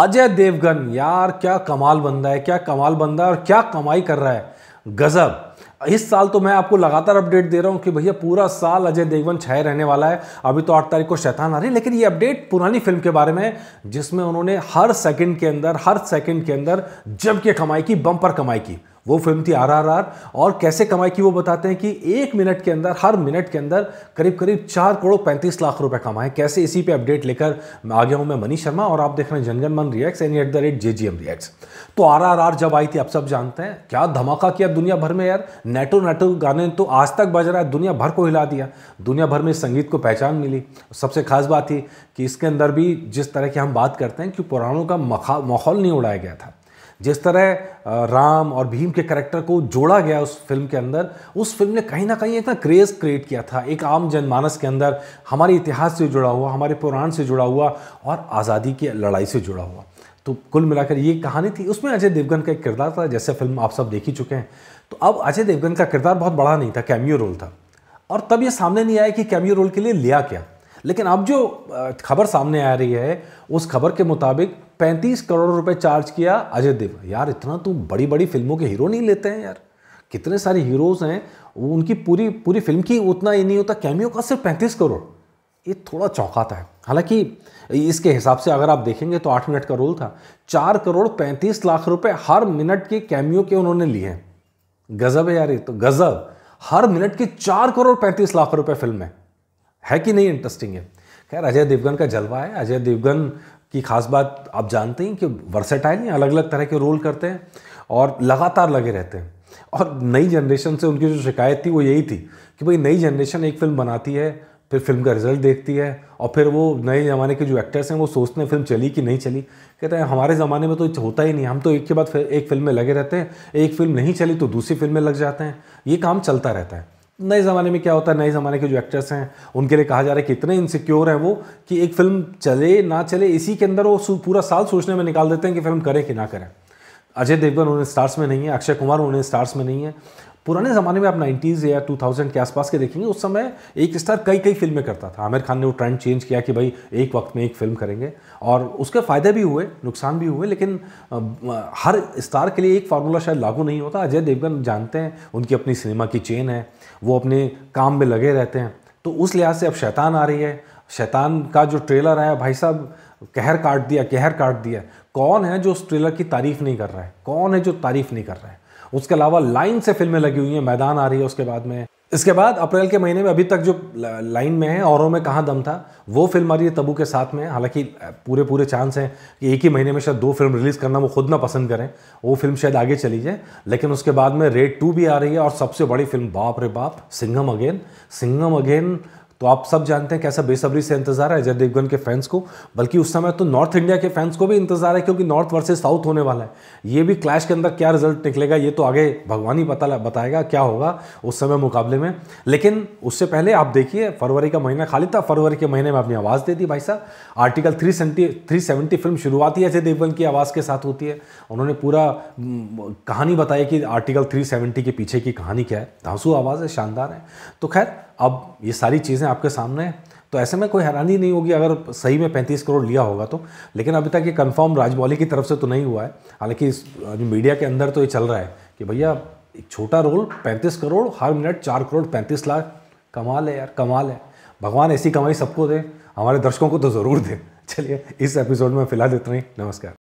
अजय देवगन यार क्या कमाल बंदा है क्या कमाल बंदा है और क्या कमाई कर रहा है गज़ब इस साल तो मैं आपको लगातार अपडेट दे रहा हूँ कि भैया पूरा साल अजय देवगन छाए रहने वाला है अभी तो आठ तारीख को शैतान आ रही लेकिन ये अपडेट पुरानी फिल्म के बारे में जिसमें उन्होंने हर सेकंड के अंदर हर सेकंड के अंदर जब के कमाई की बम्पर कमाई की वो फिल्म थी आर आर आर और कैसे कमाई की वो बताते हैं कि एक मिनट के अंदर हर मिनट के अंदर करीब करीब चार करोड़ पैंतीस लाख रुपए कमाए कैसे इसी पे अपडेट लेकर आ गया हूं मैं मनीष शर्मा और आप देख रहे हैं Janagana Mana react and at the rate J G M reacts तो आर जब आई थी आप सब जानते हैं क्या धमाका किया दुनिया भर में यार नेटो नेटो गाने तो आज तक बज रहा है दुनिया भर को हिला दिया दुनिया भर में संगीत को पहचान मिली सबसे खास बात थी कि इसके अंदर भी जिस तरह की हम बात करते हैं कि पुराणों का माहौल नहीं उड़ाया गया था जिस तरह राम और भीम के करेक्टर को जोड़ा गया उस फिल्म के अंदर उस फिल्म ने कहीं ना कहीं इतना क्रेज़ क्रिएट किया था एक आम जनमानस के अंदर हमारे इतिहास से जुड़ा हुआ हमारे पुराण से जुड़ा हुआ और आज़ादी की लड़ाई से जुड़ा हुआ तो कुल मिलाकर ये कहानी थी उसमें अजय देवगन का एक किरदार था जैसे फिल्म आप सब देख ही चुके हैं तो अब अजय देवगन का किरदार बहुत बड़ा नहीं था कैमियो रोल था और तब ये सामने नहीं आया कि कैमियो रोल के लिए लिया क्या लेकिन अब जो खबर सामने आ रही है उस खबर के मुताबिक 35 करोड़ रुपए चार्ज किया अजय देव यार इतना तो बड़ी बड़ी फिल्मों के हीरो नहीं लेते हैं यार कितने सारे हीरोज़ हैं उनकी पूरी पूरी फिल्म की उतना ही नहीं होता कैमियो का सिर्फ पैंतीस करोड़ ये थोड़ा चौंकाता है हालांकि इसके हिसाब से अगर आप देखेंगे तो आठ मिनट का रोल था चार करोड़ पैंतीस लाख रुपए हर मिनट के कैमियो के उन्होंने लिए हैं गजब है यार ये तो गजब हर मिनट के चार करोड़ पैंतीस लाख रुपए फिल्म में है कि नहीं इंटरेस्टिंग है खैर अजय देवगन का जलवा है अजय देवगन की खास बात आप जानते हैं कि वर्सेटाइल हैं अलग अलग तरह के रोल करते हैं और लगातार लगे रहते हैं और नई जनरेशन से उनकी जो शिकायत थी वो यही थी कि भाई नई जनरेशन एक फिल्म बनाती है फिर फिल्म का रिजल्ट देखती है और फिर वो नए ज़माने के जो एक्टर्स हैं वो सोचते हैं फिल्म चली कि नहीं चली कहते हैं हमारे ज़माने में तो होता ही नहीं हम तो एक के बाद फिर एक फिल्म में लगे रहते हैं एक फिल्म नहीं चली तो दूसरी फिल्म में लग जाते हैं ये काम चलता रहता है नए ज़माने में क्या होता है नए ज़माने के जो एक्टर्स हैं उनके लिए कहा जा रहा है कि इतने इनसिक्योर हैं वो कि एक फिल्म चले ना चले इसी के अंदर वो पूरा साल सोचने में निकाल देते हैं कि फिल्म करें कि ना करें अजय देवगन उन्हें स्टार्स में नहीं है अक्षय कुमार उन्हें स्टार्स में नहीं है पुराने ज़माने में आप 90s या 2000 के आसपास के देखेंगे उस समय एक स्टार कई कई फिल्में करता था आमिर खान ने वो ट्रेंड चेंज किया कि भाई एक वक्त में एक फिल्म करेंगे और उसके फ़ायदे भी हुए नुकसान भी हुए लेकिन हर स्टार के लिए एक फार्मूला शायद लागू नहीं होता अजय देवगन जानते हैं उनकी अपनी सिनेमा की चेन है वो अपने काम में लगे रहते हैं तो उस लिहाज से अब शैतान आ रही है शैतान का जो ट्रेलर आया भाई साहब कहर काट दिया कहर काट दिया कौन है जो उस ट्रेलर की तारीफ़ नहीं कर रहा है कौन है जो तारीफ़ नहीं कर रहा है उसके अलावा लाइन से फिल्में लगी हुई हैं मैदान आ रही है उसके बाद में इसके बाद अप्रैल के महीने में अभी तक जो लाइन में है औरों में कहाँ दम था वो फिल्म आ रही है तबू के साथ में हालांकि पूरे पूरे चांस हैं कि एक ही महीने में शायद दो फिल्म रिलीज़ करना वो खुद ना पसंद करें वो फिल्म शायद आगे चली जाए लेकिन उसके बाद में रेड टू भी आ रही है और सबसे बड़ी फिल्म बाप रे बाप सिंघम अगेन सिंघम अगेन तो आप सब जानते हैं कैसा बेसब्री से इंतजार है अजय देवगन के फैंस को बल्कि उस समय तो नॉर्थ इंडिया के फैंस को भी इंतजार है क्योंकि नॉर्थ वर्सेज साउथ होने वाला है ये भी क्लैश के अंदर क्या रिजल्ट निकलेगा ये तो आगे भगवान ही पता बताएगा क्या होगा उस समय मुकाबले में लेकिन उससे पहले आप देखिए फरवरी का महीना खाली था फरवरी के महीने में अपनी आवाज़ दे दी भाई साहब article three three seventy film शुरुआत ही अजय देवगन की आवाज़ के साथ होती है उन्होंने पूरा कहानी बताई कि आर्टिकल थ्री सेवेंटी के पीछे की कहानी क्या है धांसू आवाज़ है शानदार है तो खैर अब ये सारी चीज़ें आपके सामने तो ऐसे में कोई हैरानी नहीं होगी अगर सही में 35 करोड़ लिया होगा तो लेकिन अभी तक ये कंफर्म राजबौली की तरफ से तो नहीं हुआ है हालांकि मीडिया के अंदर तो ये चल रहा है कि भैया एक छोटा रोल 35 करोड़ हर मिनट 4 करोड़ 35 लाख कमाल है यार कमाल है भगवान ऐसी कमाई सबको दे हमारे दर्शकों को तो ज़रूर दे चलिए इस एपिसोड में फिलहाल इतना ही नमस्कार